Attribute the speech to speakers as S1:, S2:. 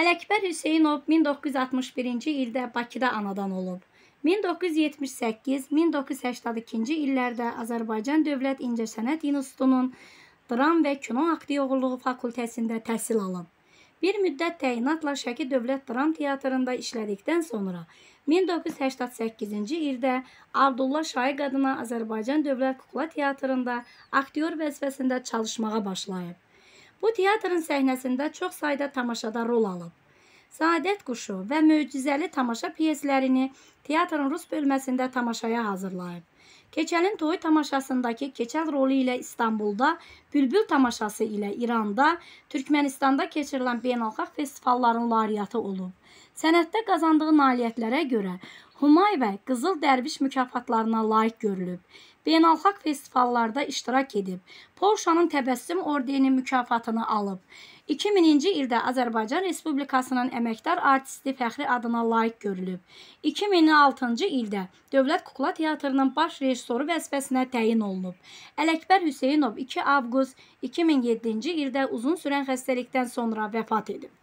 S1: Ələkbər Hüseynov 1961-ci ildə Bakıda anadan olub. 1978-1982-ci illərdə Azərbaycan Dövlət İncəsənət İnstitutunun Dram və Kino Aktiyorluğu Fakültəsində təhsil alıb. Bir müddət təyinatla Şəki Dövlət Dram Teatrında işlədikdən sonra 1988-ci ildə Abdullah Şaiq adına Azərbaycan Dövlət Kukla Teatrında aktyor vəzifəsində çalışmağa başlayıb. Bu teatrın səhnəsində çox sayda tamaşada rol alıb. Saadət quşu və möcüzəli tamaşa pyeslərini teatrın rus bölməsində tamaşaya hazırlayıb. Keçəlin toy tamaşasındakı Keçəl rolu ilə İstanbulda, Bülbül tamaşası ilə İranda, Türkmənistanda keçirilən beynəlxalq festivalların laureatı olub. Sənətdə qazandığı nailiyyətlərə görə Humay və Qızıl Dərviş mükafatlarına layiq görülüb. Beynəlxalq festivallarda iştirak edib. Polşanın Təbəssüm ordeni mükafatını alıb. 2000-ci ildə Azərbaycan Respublikasının əməkdar artisti fəxri adına layiq görülüb. 2006-cı ildə Dövlət Kukla Teatrının baş rejissoru vəzifəsinə təyin olunub. Ələkbər Hüseynov 2 avqust 2007-ci ildə uzun sürən xəstəlikdən sonra vəfat edib.